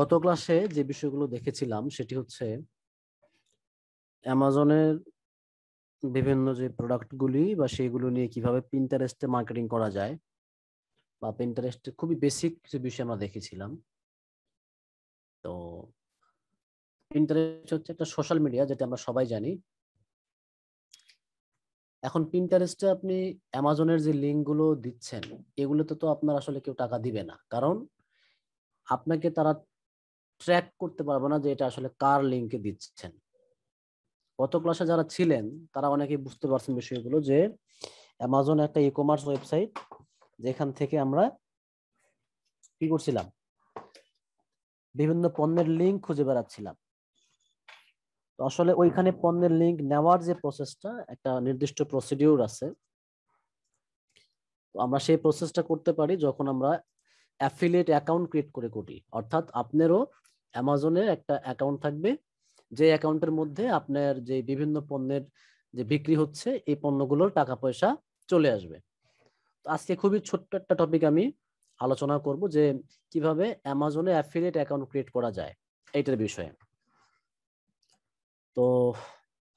গত ক্লাসে যে বিষয়গুলো দেখেছিলাম সেটি হচ্ছে অ্যামাজনের বিভিন্ন যে প্রোডাক্টগুলি বা সেইগুলো নিয়ে কিভাবে পিন্টারেস্টে মার্কেটিং করা যায় বা পিন্টারেস্টে খুবই বেসিক কিছু বিষয় আমরা দেখেছিলাম তো পিন্টারেস্ট হচ্ছে একটা সোশ্যাল মিডিয়া যেটা আমরা সবাই জানি এখন পিন্টারেস্টে আপনি অ্যামাজনের যে লিঙ্কগুলো দিচ্ছেন এগুলোতে তো আপনার আসলে কেউ টাকা দিবে না কারণ আপনাকে তারা ট্র্যাক করতে পারবো না যে এটা আসলে কার লিঙ্কে দিচ্ছেন গত ক্লাসে যারা ছিলেন তারা অনেকেই বুঝতে পারছেন বিষয়গুলো যে অ্যামাজন একটা ই কমার্স ওয়েবসাইট যেখান থেকে আমরা কি করছিলাম বিভিন্ন পণ্যের লিঙ্ক খুঁজে বেড়াচ্ছিলাম তো আসলে ওইখানে পণ্যের লিঙ্ক নেওয়ার যে প্রসেসটা একটা নির্দিষ্ট প্রসিডিউর আছে তো আমরা সেই প্রসেসটা করতে পারি যখন আমরা অ্যাফিলিয়েট অ্যাকাউন্ট ক্রিয়েট করে করি অর্থাৎ আপনারও অ্যামাজনের একটা অ্যাকাউন্ট থাকবে যে অ্যাকাউন্টের মধ্যে আপনার যে বিভিন্ন পণ্যের যে বিক্রি হচ্ছে এই পণ্যগুলোর টাকা পয়সা চলে আসবে তো আজকে খুবই ছোট্ট একটা টপিক আমি আলোচনা করব যে কিভাবে অ্যামাজনে অ্যাফিলিয়েট অ্যাকাউন্ট ক্রিয়েট করা যায় এইটার বিষয়ে তো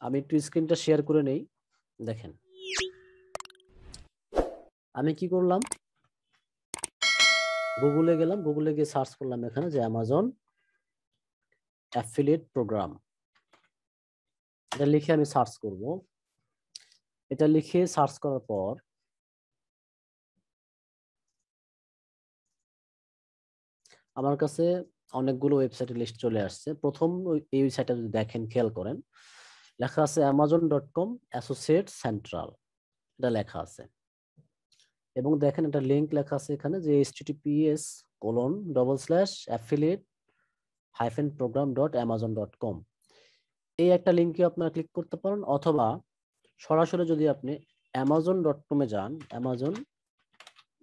আমি একটু স্ক্রিনটা শেয়ার করে নেই দেখেন আমি কি করলাম গুগলে গেলাম গুগলে গিয়ে সার্চ করলাম এখানে যে অ্যামাজন অ্যাফিলিয়েট প্রোগ্রাম এটা লিখে আমি সার্চ করব এটা লিখে সার্চ করার পর আমার কাছে অনেকগুলো ওয়েবসাইটের লিস্ট চলে আসছে প্রথম এই ওয়েবসাইটটা যদি দেখেন খেয়াল করেন লেখা আছে Amazon dot com associate central এটা লেখা আছে এবং দেখেন একটা লিঙ্ক লেখা আছে এখানে যে HTTPS colon double slash affiliate hyphen program dot Amazon dot com এই একটা লিঙ্কে আপনারা ক্লিক করতে পারেন অথবা সরাসরি যদি আপনি অ্যামাজন ডট কমে যান অ্যামাজন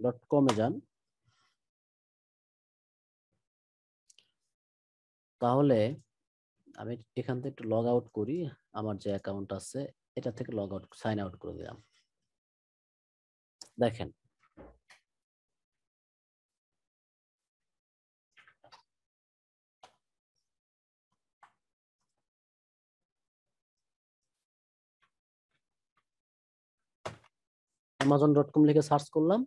ডট কমে যান তাহলে আমি এখান থেকে একটু লগ আউট করি আমার যে অ্যাকাউন্ট আছে এটা থেকে লগ আউট সাইন আউট করে দিলাম দেখেন অ্যামাজন ডট কম লিখে সার্চ করলাম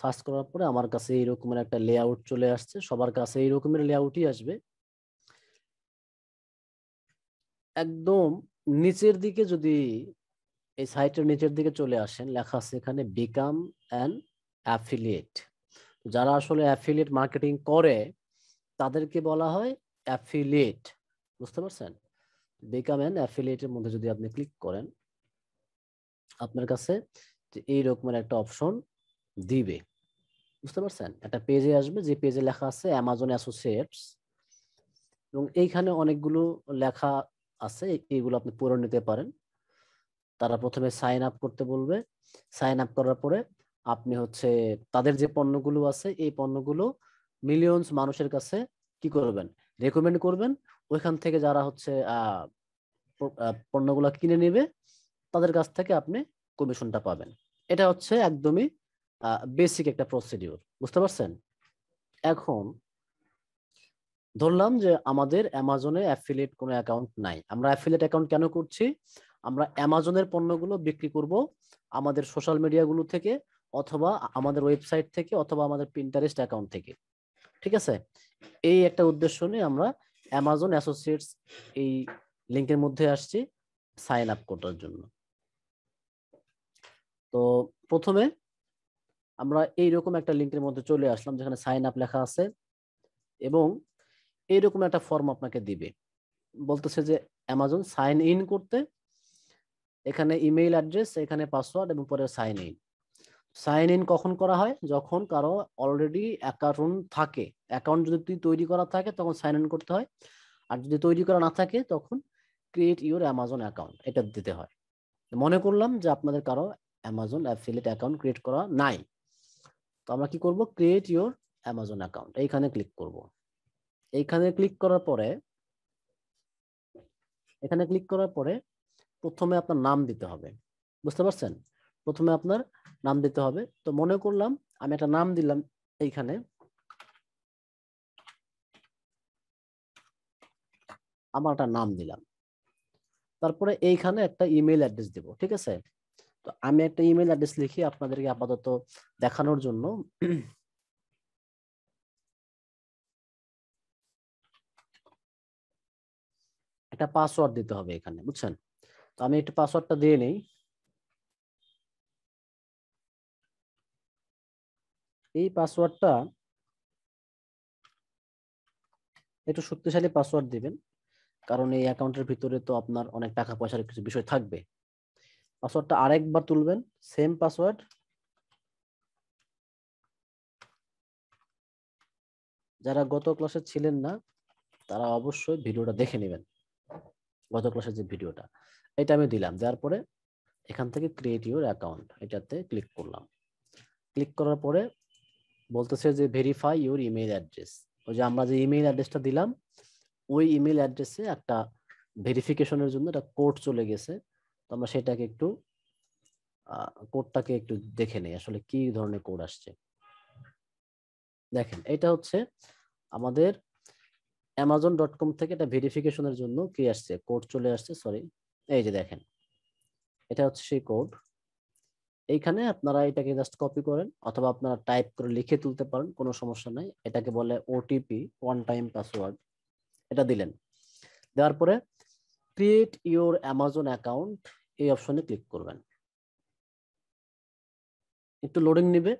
সার্চ করার পরে আমার কাছে এইরকমের একটা লেআউট চলে আসছে সবার কাছে এইরকমের লেআউটই আসবে একদম নিচের দিকে যদি এই সাইটের নিচের দিকে চলে আসেন লেখা আছে এখানে বিকাম অ্যান্ড অ্যাফিলিয়েট যারা আসলে অ্যাফিলিয়েট মার্কেটিং করে তাদেরকে বলা হয় অ্যাফিলিয়েট বুঝতে পারছেন বিকাম অ্যান্ড অ্যাফিলিয়েটের মধ্যে যদি আপনি ক্লিক করেন আপনার কাছে যে রকমের একটা অপশন দিবে বুঝতে পারছেন একটা পেজে আসবে যে পেজে লেখা আছে অ্যামাজন অ্যাসোসিয়েটস এবং এইখানে অনেকগুলো লেখা আছে এইগুলো আপনি পড়ে নিতে পারেন তারা প্রথমে সাইন আপ করতে বলবে সাইন আপ করার পরে আপনি হচ্ছে তাদের যে পণ্যগুলো আছে এই পণ্যগুলো মিলিয়নস মানুষের কাছে কি করবেন রেকমেন্ড করবেন ওইখান থেকে যারা হচ্ছে পণ্যগুলো কিনে নেবে তাদের কাছ থেকে আপনি কমিশনটা পাবেন এটা হচ্ছে একদমই বেসিক একটা প্রসিডিউর বুঝতে পারছেন এখন ধরলাম যে আমাদের অ্যামাজনে অ্যাফিলিয়েট কোনো অ্যাকাউন্ট নাই আমরা অ্যাফিলিয়েট অ্যাকাউন্ট কেন করছি আমরা অ্যামাজনের পণ্যগুলো বিক্রি করব আমাদের সোশ্যাল মিডিয়াগুলো থেকে অথবা আমাদের ওয়েবসাইট থেকে অথবা আমাদের প্রিন্টারেস্ট অ্যাকাউন্ট থেকে ঠিক আছে এই একটা উদ্দেশ্য নিয়ে আমরা অ্যামাজন অ্যাসোসিয়েটস এই লিঙ্কের মধ্যে আসছি সাইন আপ করার জন্য তো প্রথমে আমরা এইরকম একটা লিঙ্কের মধ্যে চলে আসলাম যেখানে সাইন আপ লেখা আছে এবং এইরকম একটা ফর্ম আপনাকে দিবে বলতেছে যে অ্যামাজন সাইন ইন করতে এখানে ইমেইল অ্যাড্রেস এখানে পাসওয়ার্ড এবং পরে সাইন ইন সাইন ইন কখন করা হয় যখন কারো অলরেডি অ্যাকাউন্ট থাকে অ্যাকাউন্ট যদি তৈরি করা থাকে তখন সাইন ইন করতে হয় আর যদি তৈরি করা না থাকে তখন ক্রিয়েট ইউর অ্যামাজন অ্যাকাউন্ট এটা দিতে হয় মনে করলাম যে আপনাদের কারো অ্যামাজন অ্যাফিলেট অ্যাকাউন্ট ক্রিয়েট করা নাই তো আমরা কি করব ক্রিয়েট ইওর অ্যামাজন অ্যাকাউন্ট এইখানে ক্লিক করব এইখানে ক্লিক করার পরে এখানে ক্লিক করার পরে প্রথমে আপনার নাম দিতে হবে বুঝতে পারছেন প্রথমে আপনার নাম দিতে হবে তো মনে করলাম আমি একটা নাম দিলাম এইখানে আমার একটা নাম দিলাম তারপরে এইখানে একটা ইমেল অ্যাড্রেস দিব ঠিক আছে তো আমি একটা ইমেল অ্যাড্রেস লিখি আপনাদেরকে আপাতত দেখানোর জন্য একটা পাসওয়ার্ড দিতে হবে এখানে বুঝছেন তো আমি একটা পাসওয়ার্ডটা দিয়ে নেই এই পাসওয়ার্ডটা একটু শক্তিশালী পাসওয়ার্ড দিবেন কারণ এই অ্যাকাউন্টের ভিতরে তো আপনার অনেক টাকা পয়সার কিছু বিষয় থাকবে পাসওয়ার্ডটা আরেকবার তুলবেন সেম পাসওয়ার্ড যারা গত ক্লাসে ছিলেন না তারা অবশ্যই ভিডিওটা দেখে নেবেন গত ক্লাসের যে ভিডিওটা এটা আমি দিলাম দেওয়ার পরে এখান থেকে ক্রিয়েট ইউর অ্যাকাউন্ট এটাতে ক্লিক করলাম ক্লিক করার পরে বলতেছে যে ভেরিফাই ইউর ইমেল অ্যাড্রেস ওই যে আমরা যে ইমেইল অ্যাড্রেসটা দিলাম ওই ইমেল অ্যাড্রেসে একটা ভেরিফিকেশনের জন্য একটা কোড চলে গেছে তো আমরা সেটাকে একটু কোডটাকে একটু দেখে নেই আসলে কি ধরনের কোড আসছে দেখেন এটা হচ্ছে আমাদের অ্যামাজন ডট কম থেকে এটা ভেরিফিকেশনের জন্য কি আসছে কোড চলে আসছে সরি এই যে দেখেন এটা হচ্ছে সেই কোড এইখানে আপনারা এটাকে জাস্ট কপি করেন অথবা আপনারা টাইপ করে লিখে তুলতে পারেন কোনো সমস্যা নাই এটাকে বলে ওটিপি ওয়ান টাইম পাসওয়ার্ড এটা দিলেন দেওয়ার পরে ক্রিয়েট ইউর অ্যামাজন অ্যাকাউন্ট এই অপশনে ক্লিক করবেন একটু লোডিং নেবে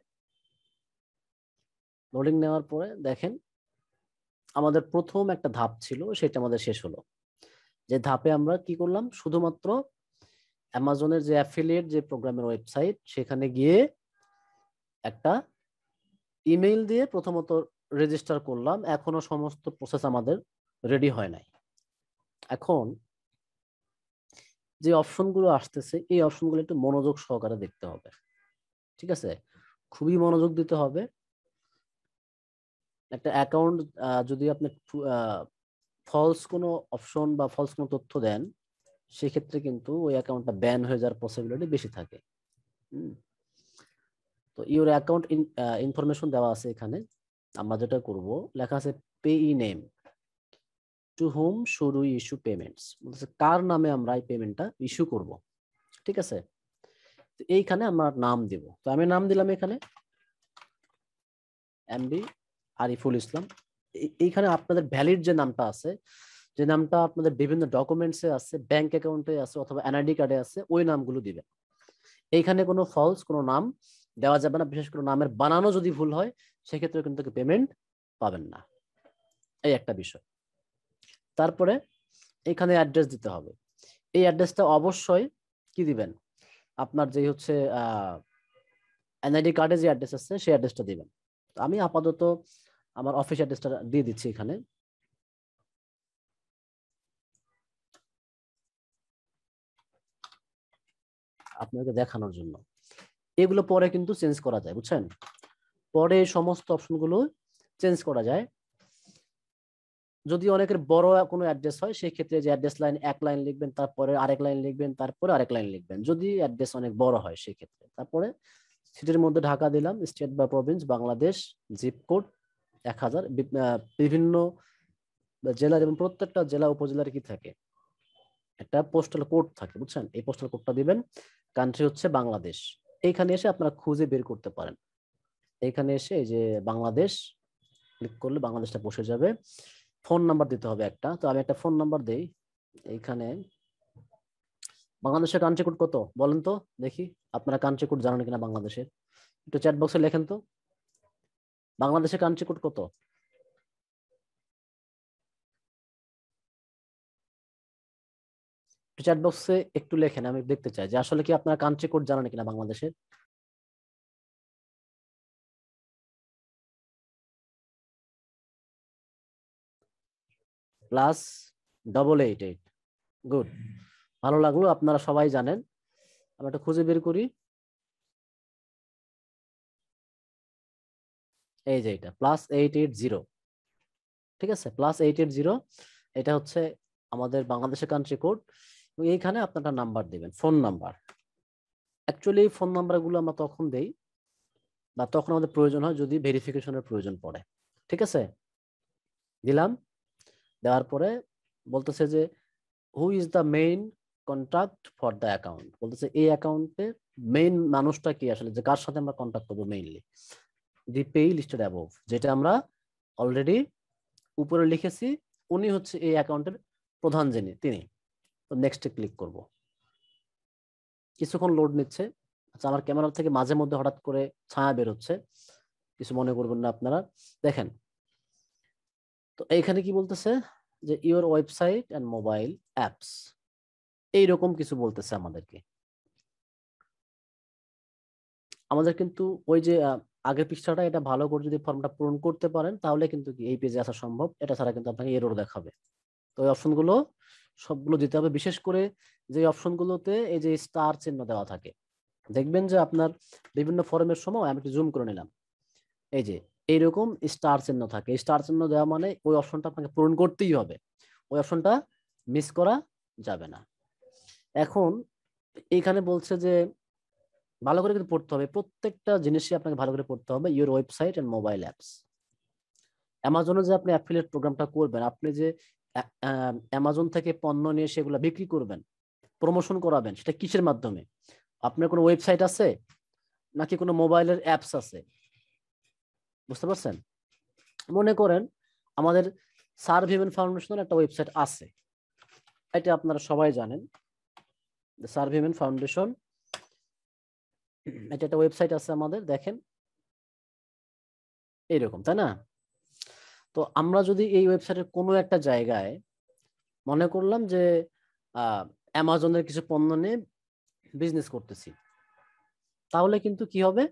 লোডিং নেওয়ার পরে দেখেন আমাদের প্রথম একটা ধাপ ছিল সেটা আমাদের শেষ হলো যে ধাপে আমরা কি করলাম শুধুমাত্র অ্যামাজনের যে অ্যাফিলিয়েট যে প্রোগ্রামের ওয়েবসাইট সেখানে গিয়ে একটা ইমেইল দিয়ে প্রথমত রেজিস্টার করলাম এখনো সমস্ত প্রসেস আমাদের রেডি হয় নাই এখন যে অপশনগুলো আসতেছে এই অপশনগুলো একটু মনোযোগ সহকারে দেখতে হবে ঠিক আছে খুবই মনোযোগ দিতে হবে একটা অ্যাকাউন্ট যদি আপনি ফলস কোনো অপশন বা ফলস কোনো তথ্য দেন সেক্ষেত্রে কিন্তু ওই অ্যাকাউন্টটা ব্যান হয়ে যাওয়ার পসিবিলিটি বেশি থাকে তো ইউর অ্যাকাউন্ট ইনফরমেশন দেওয়া আছে এখানে আমরা যেটা করব লেখা আছে payee name to whom should we issue payments বলতেছে কার নামে আমরা এই পেমেন্টটা ইস্যু করব ঠিক আছে এইখানে আমরা নাম দেব তো আমি নাম দিলাম এখানে এমবি আরিফুল ইসলাম এইখানে আপনাদের ভ্যালিড যে নামটা আছে যে নামটা আপনাদের বিভিন্ন ডকুমেন্টসে আছে ব্যাংক অ্যাকাউন্টে আছে অথবা এনআইডি কার্ডে আছে ওই নামগুলো দিবেন এইখানে কোনো ফলস কোনো নাম দেওয়া যাবে না বিশেষ করে নামের বানানো যদি ভুল হয় সেক্ষেত্রে কিন্তু পেমেন্ট পাবেন না এই একটা বিষয় তারপরে এখানে অ্যাড্রেস দিতে হবে এই অ্যাড্রেসটা অবশ্যই কি দিবেন আপনার যে হচ্ছে এনআইডি কার্ডে যে অ্যাড্রেস আছে সেই অ্যাড্রেসটা দিবেন আমি আপাতত আমার অফিস অ্যাড্রেসটা দিয়ে দিচ্ছি এখানে আপনাকে দেখানোর জন্য এগুলো পরে কিন্তু চেঞ্জ করা যায় বুঝছেন পরে সমস্ত অপশনগুলো চেঞ্জ করা যায় যদি অনেকের বড় কোনো অ্যাড্রেস হয় সেই ক্ষেত্রে যে অ্যাড্রেস লাইন এক লাইন লিখবেন তারপরে আরেক লাইন লিখবেন তারপরে আরেক লাইন লিখবেন যদি অ্যাড্রেস অনেক বড় হয় সেই ক্ষেত্রে তারপরে সিটির মধ্যে ঢাকা দিলাম স্টেট বা প্রভিন্স বাংলাদেশ জিপ কোড এক হাজার বিভিন্ন জেলার এবং প্রত্যেকটা জেলা উপজেলার কি থাকে একটা পোস্টাল কোড থাকে বুঝছেন এই পোস্টাল কোডটা দিবেন কান্ট্রি হচ্ছে বাংলাদেশ এইখানে এসে আপনারা খুঁজে বের করতে পারেন এইখানে এসে এই যে বাংলাদেশ ক্লিক করলে বাংলাদেশটা বসে যাবে ফোন নাম্বার দিতে হবে একটা তো আমি একটা ফোন নাম্বার দেই এইখানে বাংলাদেশের কান্ট্রি কোড কত বলেন তো দেখি আপনারা কান্ট্রি কোড জানেন কিনা বাংলাদেশের একটু চ্যাট বক্সে লেখেন তো বাংলাদেশের কান্ট্রি কোড কত চ্যাট বক্সে একটু লেখেন আমি দেখতে চাই যে আসলে কি আপনারা কান্ট্রি কোড জানেন কিনা বাংলাদেশের plus double eight eight good ভালো লাগলো আপনারা সবাই জানেন আমরা একটা খুঁজে বের করি এই যে এটা প্লাস এইট এইট জিরো ঠিক আছে প্লাস এইট এইট জিরো এটা হচ্ছে আমাদের বাংলাদেশের কান্ট্রি কোড এইখানে আপনার নাম্বার দেবেন ফোন নাম্বার অ্যাকচুয়ালি এই ফোন নাম্বারগুলো আমরা তখন দেই বা তখন আমাদের প্রয়োজন হয় যদি ভেরিফিকেশনের প্রয়োজন পড়ে ঠিক আছে দিলাম দেওয়ার পরে বলতেছে যে who is the main contract for the account বলতেছে এই অ্যাকাউন্টে মেইন মানুষটা কি আসলে যে কার সাথে আমরা কন্ট্যাক্ট করবো mainly the pay listed above যেটা আমরা অলরেডি উপরে লিখেছি উনি হচ্ছে এই অ্যাকাউন্টের প্রধান যিনি তিনি তো নেক্সটে ক্লিক করব কিছুক্ষণ লোড নিচ্ছে আচ্ছা আমার ক্যামেরা থেকে মাঝে মধ্যে হঠাৎ করে ছায়া বেরোচ্ছে কিছু মনে করবেন না আপনারা দেখেন তো এইখানে কি বলতেছে যে your website and mobile apps এইরকম কিছু বলতেছে আমাদেরকে আমাদের কিন্তু ওই যে আগের পৃষ্ঠাটা এটা ভালো করে যদি ফর্মটা পূরণ করতে পারেন তাহলে কিন্তু এই পেজে আসা সম্ভব এটা ছাড়া কিন্তু আপনাকে এরোর দেখাবে তো ওই অপশনগুলো সবগুলো দিতে হবে বিশেষ করে যে অপশনগুলোতে এই যে স্টার চিহ্ন দেওয়া থাকে দেখবেন যে আপনার বিভিন্ন ফর্মের সময় আমি একটু জুম করে নিলাম এই যে এরকম স্টার চিহ্ন থাকে স্টার চিহ্ন দেওয়া মানে ওই অপশনটা আপনাকে পূরণ করতেই হবে ওই অপশনটা মিস করা যাবে না এখন এখানে বলছে যে ভালো করে কিন্তু পড়তে হবে প্রত্যেকটা জিনিসই আপনাকে ভালো করে পড়তে হবে your website and mobile apps অ্যামাজনে যে আপনি অ্যাফিলিয়েট প্রোগ্রামটা করবেন আপনি যে অ্যামাজন থেকে পণ্য নিয়ে সেগুলো বিক্রি করবেন প্রমোশন করাবেন সেটা কিসের মাধ্যমে আপনার কোনো ওয়েবসাইট আছে নাকি কোনো মোবাইলের অ্যাপস আছে বুঝতে পারছেন মনে করেন আমাদের সার ভিমেন ফাউন্ডেশনের একটা ওয়েবসাইট আছে এটা আপনারা সবাই জানেন সার ভিমেন ফাউন্ডেশন এটা একটা ওয়েবসাইট আছে আমাদের দেখেন এইরকম তাই না তো আমরা যদি এই ওয়েবসাইটের কোনো একটা জায়গায় মনে করলাম যে অ্যামাজনের কিছু পণ্য নিয়ে বিজনেস করতেছি তাহলে কিন্তু কি হবে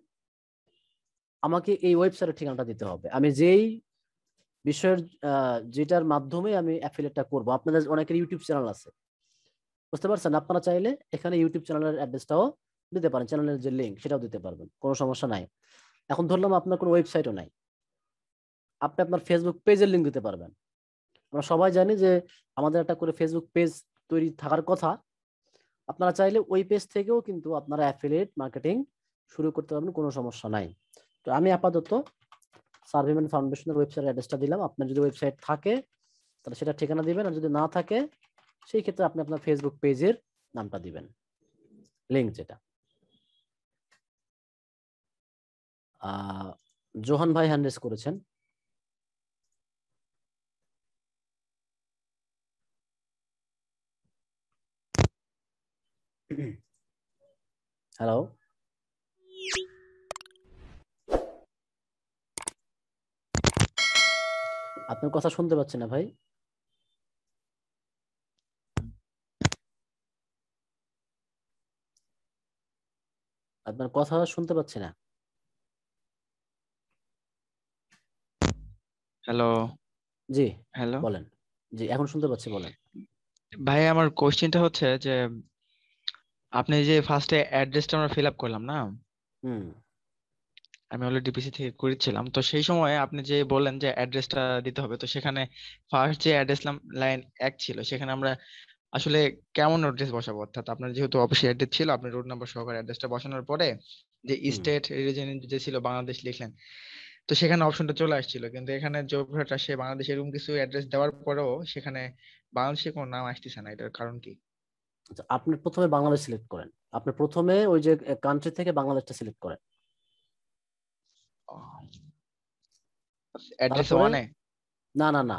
আমাকে এই ওয়েবসাইটের ঠিকানাটা দিতে হবে আমি যেই বিষয়ের যেটার মাধ্যমে আমি অ্যাফিলেটটা করব আপনাদের অনেকের ইউটিউব চ্যানেল আছে বুঝতে পারছেন আপনারা চাইলে এখানে ইউটিউব চ্যানেলের অ্যাড্রেসটাও দিতে পারেন চ্যানেলের যে লিঙ্ক সেটাও দিতে পারবেন কোনো সমস্যা নাই এখন ধরলাম আপনার কোনো ওয়েবসাইটও নাই আপনি আপনার ফেসবুক পেজের লিঙ্ক দিতে পারবেন আমরা সবাই জানি যে আমাদের একটা করে ফেসবুক পেজ তৈরি থাকার কথা আপনারা চাইলে ওই পেজ থেকেও কিন্তু আপনারা অ্যাফিলেট মার্কেটিং শুরু করতে পারবেন কোনো সমস্যা নাই তো আমি আপাতত সার্ভিমেন্ট ফাউন্ডেশনের ওয়েবসাইট অ্যাড্রেসটা দিলাম আপনার যদি ওয়েবসাইট থাকে তাহলে সেটা ঠিকানা দিবেন আর যদি না থাকে সেই ক্ষেত্রে আপনি আপনার ফেসবুক পেজের নামটা দিবেন লিঙ্ক যেটা জোহান ভাই হ্যান্ডেস করেছেন হ্যালো আপনার কথা শুনতে পাচ্ছি না ভাই আপনার কথা শুনতে পাচ্ছি না হ্যালো জি হ্যালো বলেন জি এখন শুনতে পাচ্ছি বলেন ভাই আমার কোশ্চেনটা হচ্ছে যে আপনি যে ফার্স্টে অ্যাড্রেসটা আমরা ফিল আপ করলাম না হুম আমি অলরেডি ডিপিসি থেকে করেছিলাম তো সেই সময় আপনি যে বললেন যে অ্যাড্রেসটা দিতে হবে তো সেখানে ফার্স্ট যে অ্যাড্রেস লাইন এক ছিল সেখানে আমরা আসলে কেমন অ্যাড্রেস বসাবো অর্থাৎ আপনার যেহেতু অফিস অ্যাড্রেস ছিল আপনি রোড নাম্বার সহকারে অ্যাড্রেসটা বসানোর পরে যে স্টেট রিজন যে ছিল বাংলাদেশ লিখলেন তো সেখানে অপশনটা চলে আসছিল কিন্তু এখানে জবহাটা সে বাংলাদেশ এরকম কিছু অ্যাড্রেস দেওয়ার পরেও সেখানে বাংলাদেশে কোনো নাম আসতেছে না এটার কারণ কি আচ্ছা, আপনি প্রথমে বাংলাদেশ সিলেক্ট করেন আপনি প্রথমে ওই যে কান্ট্রি থেকে বাংলাদেশটা সিলেক্ট করেন অ্যাড্রেস ওয়ানে না না না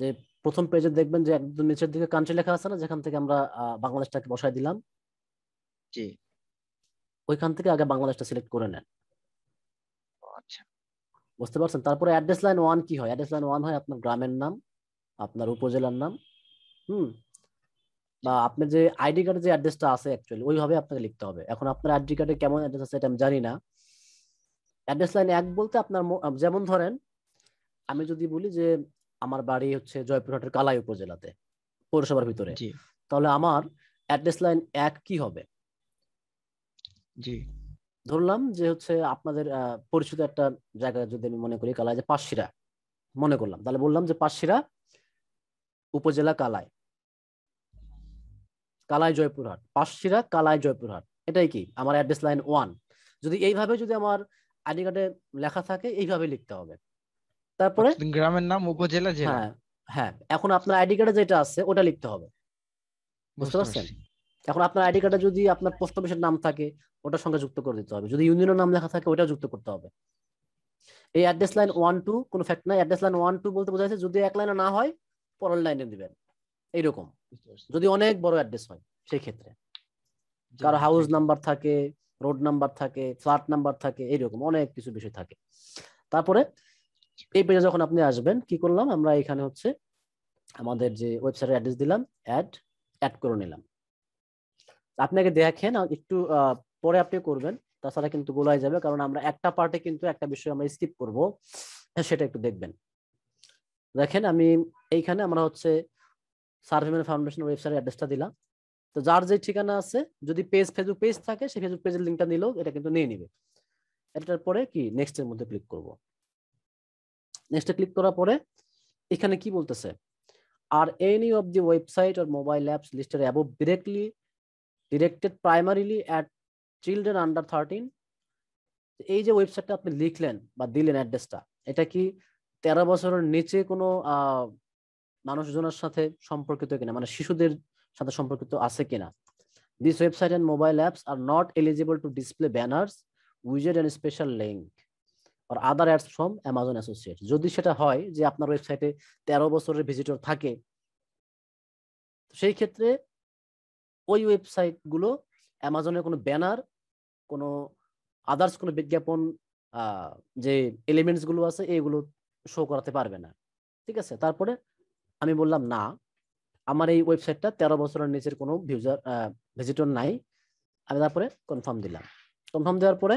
যে প্রথম পেজে দেখবেন যে একদম নিচের দিকে কান্ট্রি লেখা আছে না যেখান থেকে আমরা বাংলাদেশটাকে বসাই দিলাম জি ওইখান থেকে আগে বাংলাদেশটা সিলেক্ট করে নেন আচ্ছা বুঝতে পারছেন তারপরে অ্যাড্রেস লাইন ওয়ান কি হয় অ্যাড্রেস লাইন ওয়ান হয় আপনার গ্রামের নাম আপনার উপজেলার নাম হুম বা আপনার যে আইডি কার্ডে যে অ্যাড্রেসটা আছে অ্যাকচুয়ালি ওইভাবে আপনাকে লিখতে হবে এখন আপনার আইডি কার্ডে কেমন অ্যাড্রেস আছে এটা আমি জানি না অ্যাড্রেস লাইন এক বলতে আপনার যেমন ধরেন আমি যদি বলি যে আমার বাড়ি হচ্ছে জয়পুরহাটের কালাই উপজেলাতে পৌরসভার ভিতরে তাহলে আমার অ্যাড্রেস লাইন এক কি হবে জি ধরলাম যে হচ্ছে আপনাদের পরিচিত একটা জায়গা যদি আমি মনে করি কালাই যে পাশশিরা মনে করলাম তাহলে বললাম যে পাশশিরা উপজেলা কালাই কালাই জয়পুরহাট পাশশিরা কালাই জয়পুরহাট এটাই কি আমার অ্যাড্রেস লাইন ওয়ান যদি এইভাবে যদি আমার আইডি কার্ডে লেখা থাকে এইভাবে লিখতে হবে তারপরে গ্রামের নাম উপজেলা জেলা হ্যাঁ হ্যাঁ এখন আপনার আইডি কার্ডে যেটা আছে ওটা লিখতে হবে বুঝতে পারছেন এখন আপনার আইডি কার্ডে যদি আপনার পোস্ট অফিসের নাম থাকে ওটার সঙ্গে যুক্ত করে দিতে হবে যদি ইউনিয়নের নাম লেখা থাকে ওটা যুক্ত করতে হবে এই অ্যাড্রেস লাইন ওয়ান টু কোনো ফ্যাক্ট নাই অ্যাড্রেস লাইন ওয়ান টু বলতে বোঝা যদি এক লাইনে না হয় পরের লাইনে দিবেন এইরকম যদি অনেক বড় অ্যাড্রেস হয় সেই ক্ষেত্রে কারো হাউস নাম্বার থাকে রোড নাম্বার থাকে ফ্ল্যাট নাম্বার থাকে এইরকম অনেক কিছু বিষয় থাকে তারপরে এই পেজে যখন আপনি আসবেন কি করলাম আমরা এখানে হচ্ছে আমাদের যে ওয়েবসাইটের অ্যাড্রেস দিলাম অ্যাড অ্যাড করে নিলাম আপনাকে দেখেন একটু পরে আপনি করবেন তাছাড়া কিন্তু গোলায় যাবে কারণ আমরা একটা পার্টে কিন্তু একটা বিষয় আমরা স্কিপ করব সেটা একটু দেখবেন দেখেন আমি এইখানে আমরা হচ্ছে সার্ভেমেন ফাউন্ডেশন ওয়েবসাইটের অ্যাড্রেসটা দিলাম তো যার যে ঠিকানা আছে যদি পেজ ফেসবুক পেজ থাকে সেই ফেসবুক পেজের লিঙ্কটা নিলেও এটা কিন্তু নিয়ে নিবে এটার পরে কি নেক্সট এর মধ্যে ক্লিক করব নেক্সটে ক্লিক করার পরে এখানে কি বলতেছে are any of the website or mobile apps listed above directly directed primarily at children under thirteen এই যে ওয়েবসাইটটা আপনি লিখলেন বা দিলেন অ্যাড্রেসটা এটা কি তেরো বছরের নিচে কোনো মানুষজনের সাথে সম্পর্কিত কিনা মানে শিশুদের সাথে সম্পর্কিত আছে কিনা this website and mobile apps are not eligible to display banners উইজেড and special link or other ads from Amazon associate যদি সেটা হয় যে আপনার ওয়েবসাইটে তেরো বছরের ভিজিটর থাকে সেই ক্ষেত্রে ওই ওয়েবসাইটগুলো অ্যামাজনের কোনো ব্যানার কোনো আদার্স কোনো বিজ্ঞাপন যে এলিমেন্টসগুলো আছে এইগুলো শো করাতে পারবে না ঠিক আছে তারপরে আমি বললাম না আমার এই ওয়েবসাইটটা তেরো বছরের নিচের কোনো ভিউজার ভিজিটর নাই আমি তারপরে কনফার্ম দিলাম কনফার্ম দেওয়ার পরে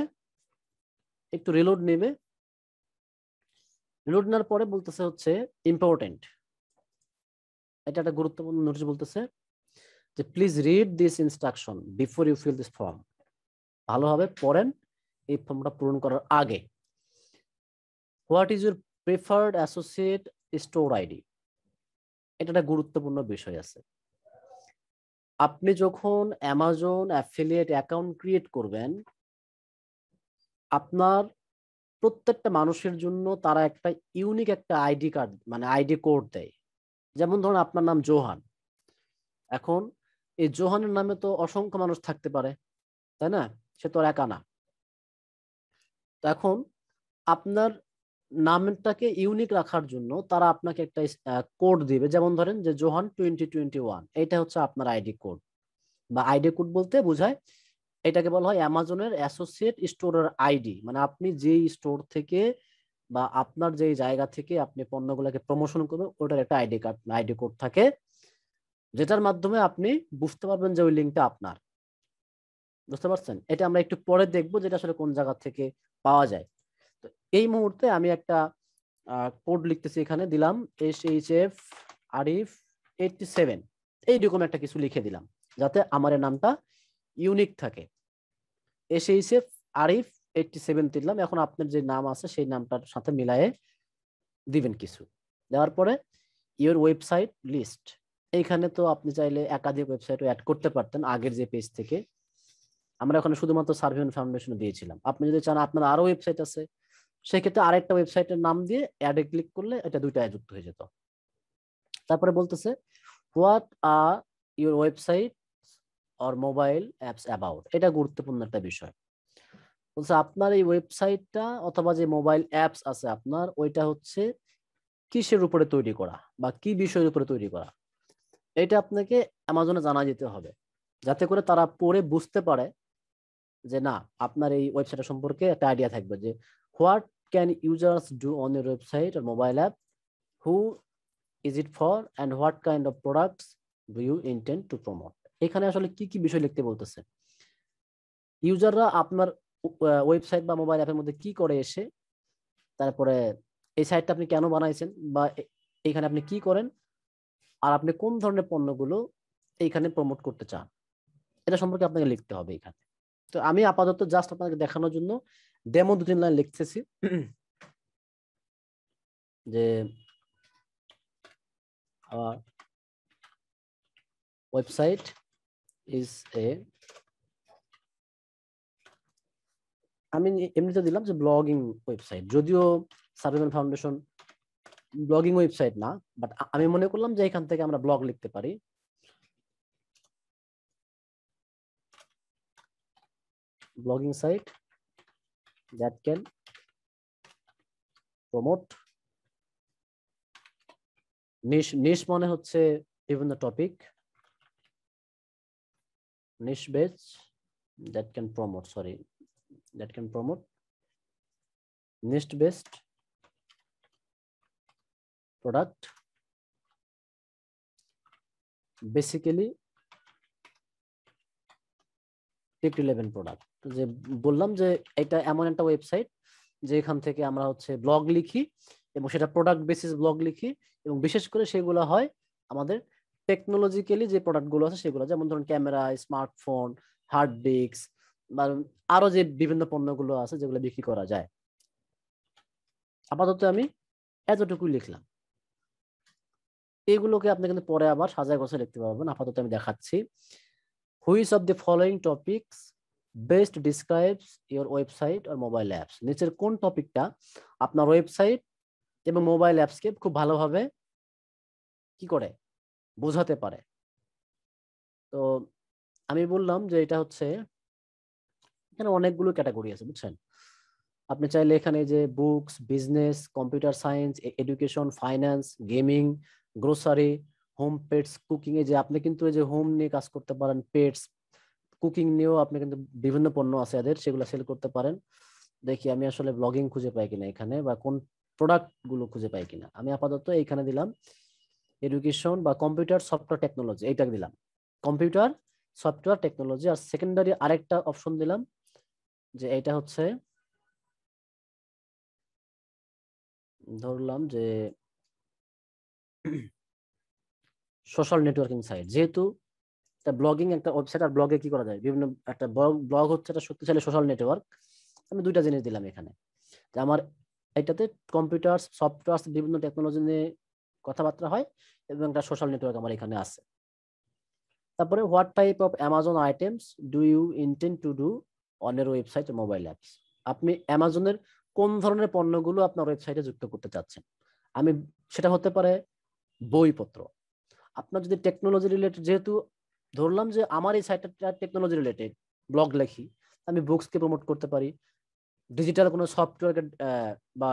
একটু রিলোড নেবে রিলোড নেওয়ার পরে বলতেছে হচ্ছে ইম্পর্টেন্ট এটা একটা গুরুত্বপূর্ণ নোটিশ বলতেছে যে please read this instruction before you fill this form ভালোভাবে পড়েন এই ফর্মটা পূরণ করার আগে what is your preferred associate store ID এটা একটা গুরুত্বপূর্ণ বিষয় আছে আপনি যখন অ্যামাজন অ্যাফিলিয়েট অ্যাকাউন্ট ক্রিয়েট করবেন আপনার প্রত্যেকটা মানুষের জন্য তারা একটা ইউনিক একটা আইডি কার্ড মানে আইডি কোড দেয় যেমন ধরুন আপনার নাম জোহান এখন এই জোহানের নামে তো অসংখ্য মানুষ থাকতে পারে তাই না সে তো একা না তো এখন আপনার নামটাকে ইউনিক রাখার জন্য তারা আপনাকে একটা কোড দিবে যেমন ধরেন যে জোহান টোয়েন্টি টোয়েন্টি ওয়ান এটা হচ্ছে আপনার আইডি কোড বা আইডি কোড বলতে বোঝায় এটাকে বলা হয় অ্যামাজনের অ্যাসোসিয়েট স্টোরের আইডি মানে আপনি যেই স্টোর থেকে বা আপনার যেই জায়গা থেকে আপনি পণ্যগুলোকে প্রমোশন করবেন ওটার একটা আইডি কার্ড আইডি কোড থাকে যেটার মাধ্যমে আপনি বুঝতে পারবেন যে ওই লিঙ্কটা আপনার বুঝতে পারছেন এটা আমরা একটু পরে দেখবো যেটা আসলে কোন জায়গা থেকে পাওয়া যায় এই মুহূর্তে আমি একটা কোড লিখতেছি এখানে দিলাম S H F Arif eighty seven এইরকম একটা কিছু লিখে দিলাম যাতে আমার নামটা ইউনিক থাকে S H F Arif eighty seven দিলাম এখন আপনার যে নাম আছে সেই নামটার সাথে মিলায়ে দিবেন কিছু দেওয়ার পরে ইওর ওয়েবসাইট লিস্ট এইখানে তো আপনি চাইলে একাধিক ওয়েবসাইট অ্যাড করতে পারতেন আগের যে পেজ থেকে আমরা এখানে শুধুমাত্র সার্ভেন ফাউন্ডেশন দিয়েছিলাম আপনি যদি চান আপনার আরো ওয়েবসাইট আছে সেক্ষেত্রে আরেকটা ওয়েবসাইটের নাম দিয়ে অ্যাডে ক্লিক করলে এটা দুইটা যুক্ত হয়ে যেত তারপরে বলতেছে what are your website or mobile apps about এটা গুরুত্বপূর্ণ একটা বিষয় বলছে আপনার এই ওয়েবসাইটটা অথবা যে মোবাইল অ্যাপস আছে আপনার ওইটা হচ্ছে কিসের উপরে তৈরি করা বা কি বিষয়ের উপরে তৈরি করা এটা আপনাকে অ্যামাজনে জানা যেতে হবে যাতে করে তারা পড়ে বুঝতে পারে যে না আপনার এই ওয়েবসাইট সম্পর্কে একটা আইডিয়া থাকবে যে what can users do on your website or mobile app? Who is it for and what kind of products do you intend to promote? এখানে আসলে কি কি বিষয় লিখতে বলতেছে ইউজাররা আপনার ওয়েবসাইট বা মোবাইল অ্যাপের মধ্যে কি করে এসে তারপরে এই সাইটটা আপনি কেন বানাইছেন বা এখানে আপনি কি করেন আর আপনি কোন ধরনের পণ্যগুলো এইখানে প্রমোট করতে চান এটা সম্পর্কে আপনাকে লিখতে হবে এখানে তো আমি আপাতত জাস্ট আপনাকে দেখানোর জন্য ডেমো দু তিন লাইন লিখতেছি যে our ওয়েবসাইট ইজ এ আমি এমনিতে দিলাম যে ব্লগিং ওয়েবসাইট যদিও সার্ভেমেন্ট ফাউন্ডেশন ব্লগিং ওয়েবসাইট না বাট আমি মনে করলাম যে এখান থেকে আমরা ব্লগ লিখতে পারি blogging site that can promote niche niche মানে হচ্ছে বিভিন্ন topic niche based that can promote sorry that can promote niche based product basically tip 11 product যে বললাম যে এটা এমন একটা ওয়েবসাইট যে এখান থেকে আমরা হচ্ছে ব্লগ লিখি এবং সেটা প্রোডাক্ট বেসিস ব্লগ লিখি এবং বিশেষ করে সেগুলো হয় আমাদের টেকনোলজিক্যালি যে প্রোডাক্টগুলো আছে সেগুলো যেমন ধরুন ক্যামেরা স্মার্টফোন হার্ড ডিস্ক বা আরো যে বিভিন্ন পণ্যগুলো আছে যেগুলো বিক্রি করা যায় আপাতত আমি এতটুকু লিখলাম এগুলোকে আপনি কিন্তু পরে আবার সাজায় গোছায় লিখতে পারবেন আপাতত আমি দেখাচ্ছি which of the following topics best describes your website or mobile apps নিচের কোন টপিকটা আপনার ওয়েবসাইট এবং মোবাইল অ্যাপসকে খুব ভালোভাবে কি করে বোঝাতে পারে তো আমি বললাম যে এটা হচ্ছে এখানে অনেকগুলো ক্যাটাগরি আছে বুঝছেন আপনি চাইলে এখানে যে books business computer science education finance gaming grocery home pets কুকিংয়ে যে আপনি কিন্তু এই যে হোম নিয়ে কাজ করতে পারেন পেটস কুকিং নিয়েও আপনি কিন্তু বিভিন্ন পণ্য আছে এদের সেগুলো সেল করতে পারেন দেখি আমি আসলে ব্লগিং খুঁজে পাই কিনা এখানে বা কোন প্রোডাক্ট গুলো খুঁজে পাই কিনা আমি আপাতত এইখানে দিলাম এডুকেশন বা কম্পিউটার সফটওয়্যার টেকনোলজি এইটাকে দিলাম কম্পিউটার সফটওয়্যার টেকনোলজি আর সেকেন্ডারি আরেকটা অপশন দিলাম যে এটা হচ্ছে ধরলাম যে সোশ্যাল নেটওয়ার্কিং সাইট যেহেতু একটা ব্লগিং একটা ওয়েবসাইট আর ব্লগে কি করা যায় বিভিন্ন একটা ব্লগ হচ্ছে একটা শক্তিশালী সোশ্যাল নেটওয়ার্ক আমি দুইটা জিনিস দিলাম এখানে যে আমার এটাতে কম্পিউটার সফটওয়্যার বিভিন্ন টেকনোলজি নিয়ে কথাবার্তা হয় এবং একটা সোশ্যাল নেটওয়ার্ক আমার এখানে আছে তারপরে what type of Amazon items do you intend to do on your website mobile apps আপনি অ্যামাজনের কোন ধরনের পণ্যগুলো আপনার ওয়েবসাইটে যুক্ত করতে চাচ্ছেন আমি সেটা হতে পারে বইপত্র আপনার যদি টেকনোলজি রিলেটেড যেহেতু ধরলাম যে আমার এই সাইটটা টেকনোলজি রিলেটেড ব্লগ লেখি আমি বুকসকে প্রমোট করতে পারি ডিজিটাল কোনো সফটওয়্যারকে বা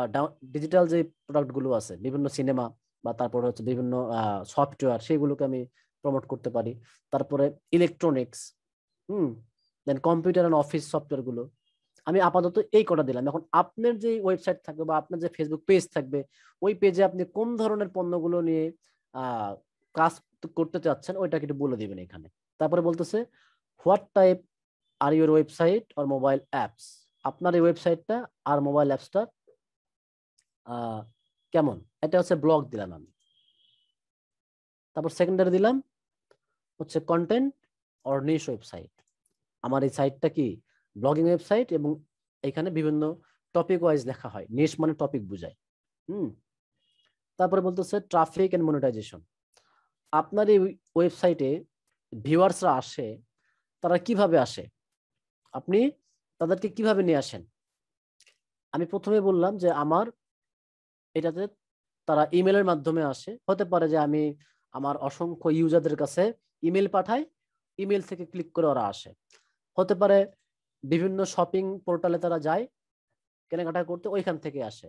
ডিজিটাল যে প্রোডাক্টগুলো আছে বিভিন্ন সিনেমা বা তারপর হচ্ছে বিভিন্ন সফটওয়্যার সেগুলোকে আমি প্রমোট করতে পারি তারপরে electronics hmm then computer and office সফটওয়্যারগুলো আমি আপাতত এই কটা দিলাম এখন আপনার যে ওয়েবসাইট থাকবে বা আপনার যে ফেসবুক পেজ থাকবে ওই পেজে আপনি কোন ধরনের পণ্যগুলো নিয়ে কাজ করতে চাচ্ছেন ওইটাকে একটু বলে দিবেন এখানে তারপরে বলতেছে what type are your website or mobile apps আপনার এই ওয়েবসাইটটা আর মোবাইল অ্যাপসটা কেমন এটা হচ্ছে ব্লগ দিলাম আমি তারপর সেকেন্ডারি দিলাম হচ্ছে কন্টেন্ট অর নিশ ওয়েবসাইট আমার এই সাইটটা কি ব্লগিং ওয়েবসাইট এবং এখানে বিভিন্ন টপিক ওয়াইজ লেখা হয় নিশ মানে টপিক বুঝায় হুম তারপরে বলতেছে ট্রাফিক অ্যান্ড মনিটাইজেশন আপনার এই ওয়েবসাইটে ভিউয়ার্সরা আসে তারা কিভাবে আসে আপনি তাদেরকে কিভাবে নিয়ে আসেন আমি প্রথমে বললাম যে আমার এটাতে তারা ইমেলের মাধ্যমে আসে হতে পারে যে আমি আমার অসংখ্য ইউজারদের কাছে ইমেল পাঠাই ইমেল থেকে ক্লিক করে ওরা আসে হতে পারে বিভিন্ন শপিং পোর্টালে তারা যায় কেনাকাটা করতে ওইখান থেকে আসে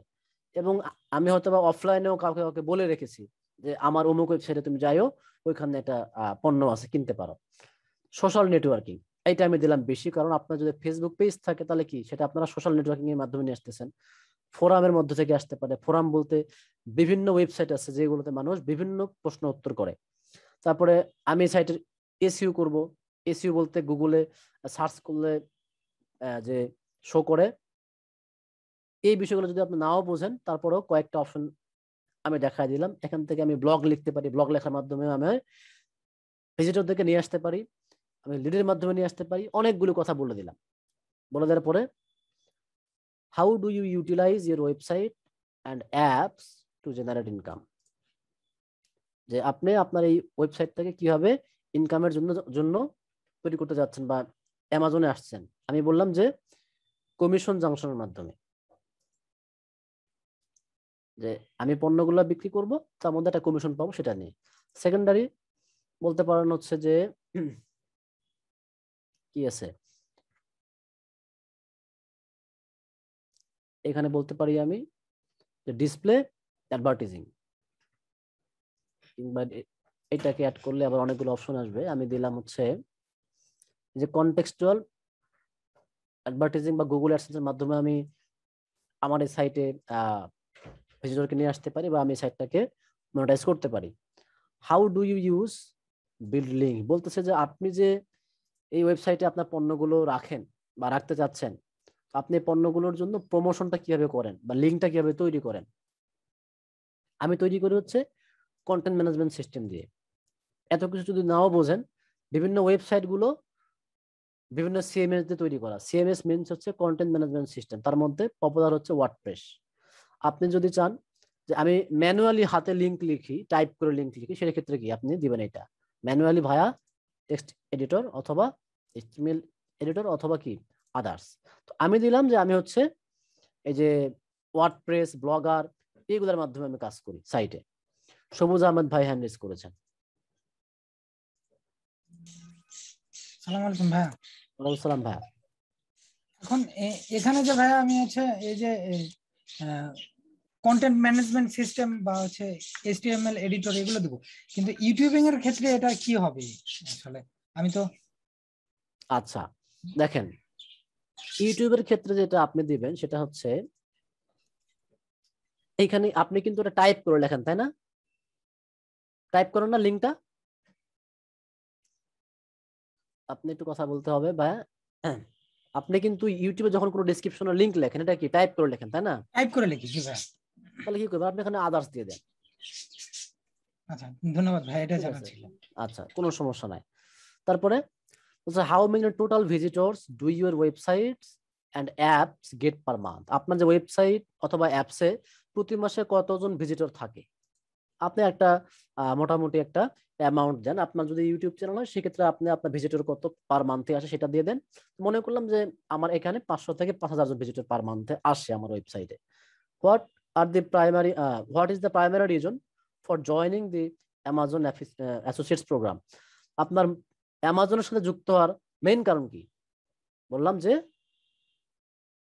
এবং আমি হয়তো বা অফলাইনেও কাউকে কাউকে বলে রেখেছি যে আমার অমুক ওয়েবসাইটে তুমি যাইও ওইখানে একটা পণ্য আছে কিনতে পারো সোশ্যাল নেটওয়ার্কিং এটা আমি দিলাম বেশি কারণ আপনার যদি ফেসবুক পেজ থাকে তাহলে কি সেটা আপনারা সোশ্যাল নেটওয়ার্কিং এর মাধ্যমে নিয়ে আসতেছেন ফোরামের মধ্যে থেকে আসতে পারে ফোরাম বলতে বিভিন্ন ওয়েবসাইট আছে যেগুলোতে মানুষ বিভিন্ন প্রশ্ন উত্তর করে তারপরে আমি সাইটের এসইউ করব এসইউ বলতে গুগলে সার্চ করলে যে শো করে এই বিষয়গুলো যদি আপনি নাও বোঝেন তারপরেও কয়েকটা অপশন আমি দেখা দিলাম এখান থেকে আমি ব্লগ লিখতে পারি ব্লগ লেখার মাধ্যমে আমি ভিজিটরদেরকে নিয়ে আসতে পারি আমি লিডের মাধ্যমে নিয়ে আসতে পারি অনেকগুলো কথা বলে দিলাম বলে দেওয়ার পরে how do you utilize your website and apps to generate income যে আপনি আপনার এই ওয়েবসাইটটাকে কিভাবে ইনকামের জন্য জন্য তৈরি করতে যাচ্ছেন বা অ্যামাজনে আসছেন আমি বললাম যে কমিশন জাংশনের মাধ্যমে যে আমি পণ্যগুলো বিক্রি করব তার মধ্যে একটা কমিশন পাবো সেটা নিয়ে সেকেন্ডারি বলতে পারেন হচ্ছে যে কি আছে এখানে বলতে পারি আমি যে ডিসপ্লে অ্যাডভার্টাইজিং কিংবা এটাকে অ্যাড করলে আবার অনেকগুলো অপশন আসবে আমি দিলাম হচ্ছে যে কনটেক্সচুয়াল অ্যাডভার্টাইজিং বা গুগল অ্যাডসেন্সের মাধ্যমে আমি আমার এই সাইটে ভিজিটরকে নিয়ে আসতে পারি বা আমি সাইটটাকে মনিটাইজ করতে পারি how do you use build link বলতেছে যে আপনি যে এই ওয়েবসাইটে আপনার পণ্যগুলো রাখেন বা রাখতে চাচ্ছেন আপনি পণ্যগুলোর জন্য প্রমোশনটা কিভাবে করেন বা লিঙ্কটা কিভাবে তৈরি করেন আমি তৈরি করি হচ্ছে কন্টেন্ট ম্যানেজমেন্ট সিস্টেম দিয়ে এত কিছু যদি নাও বোঝেন বিভিন্ন ওয়েবসাইটগুলো বিভিন্ন সিএমএস দিয়ে তৈরি করা সিএমএস মিনস হচ্ছে কন্টেন্ট ম্যানেজমেন্ট সিস্টেম তার মধ্যে পপুলার হচ্ছে ওয়ার্ডপ্রেস আপনি যদি চান যে আমি ম্যানুয়ালি হাতে লিঙ্ক লিখি টাইপ করে লিঙ্ক লিখি সেটা ক্ষেত্রে কি আপনি দিবেন এটা ম্যানুয়ালি ভায়া টেক্সট এডিটর অথবা এইচটিএমএল এডিটর অথবা কি আদার্স তো আমি দিলাম যে আমি হচ্ছে এই যে ওয়ার্ডপ্রেস ব্লগার এইগুলোর মাধ্যমে আমি কাজ করি সাইটে সবুজ আহমেদ ভাই হ্যান্ড রেজ করেছেন সালাম আলাইকুম ভাইয়া ওয়ালাইকুম সালাম ভাইয়া এখন এখানে যে ভাইয়া আমি হচ্ছে এই যে কন্টেন্ট ম্যানেজমেন্ট সিস্টেম বা হচ্ছে এইচটিএমএল এডিটর এগুলো দেবো কিন্তু ইউটিউবিং এর ক্ষেত্রে এটা কি হবে আসলে আমি তো আচ্ছা দেখেন ইউটিউবের ক্ষেত্রে যেটা আপনি দিবেন সেটা হচ্ছে এইখানে আপনি কিন্তু এটা টাইপ করে লেখেন তাই না টাইপ করেন না লিংকটা আপনি একটু কথা বলতে হবে বা আপনি কিন্তু ইউটিউবে যখন কোনো ডেসক্রিপশনের লিংক লেখেন এটা কি টাইপ করে লেখেন তাই না টাইপ করে লিখি জি ভাই তাহলে কি করবেন আপনি এখানে আদার্স দিয়ে দেন আচ্ছা ধন্যবাদ ভাই এটা জানা ছিল আচ্ছা কোনো সমস্যা নাই তারপরে how many total do your websites and apps get per month আপনার যে ওয়েবসাইট অথবা অ্যাপসে প্রতি মাসে কতজন ভিজিটর থাকে আপনি একটা মোটামুটি একটা অ্যামাউন্ট দেন আপনার যদি ইউটিউব চ্যানেল হয় সেক্ষেত্রে আপনি আপনার ভিজিটর কত পার মান্থে আসে সেটা দিয়ে দেন মনে করলাম যে আমার এখানে পাঁচশো থেকে পাঁচ হাজার জন ভিজিটর পার মান্থে আসে আমার ওয়েবসাইটে what are the primary, uh, what is the primary reason for joining the Amazon uh, Associates program? আপনার অ্যামাজনের সাথে যুক্ত হওয়ার মেইন কারণ কি বললাম যে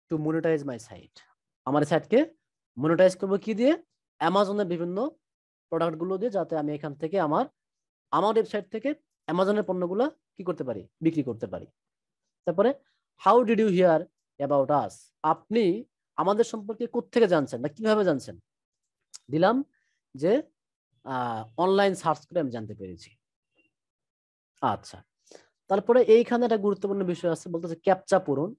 টু মনিটাইজ মাই সাইট আমার সাইটকে মনিটাইজ করবো কি দিয়ে অ্যামাজনের বিভিন্ন প্রোডাক্টগুলো দিয়ে যাতে আমি এখান থেকে আমার আমার ওয়েবসাইট থেকে অ্যামাজনের পণ্যগুলো কি করতে পারি বিক্রি করতে পারি তারপরে how did you hear about us আপনি আমাদের সম্পর্কে থেকে জানছেন বা কিভাবে জানছেন দিলাম যে অনলাইন সার্চ করে আমি জানতে পেরেছি আচ্ছা তারপরে এইখানে একটা গুরুত্বপূর্ণ বিষয় আছে বলতেছে ক্যাপচা পূরণ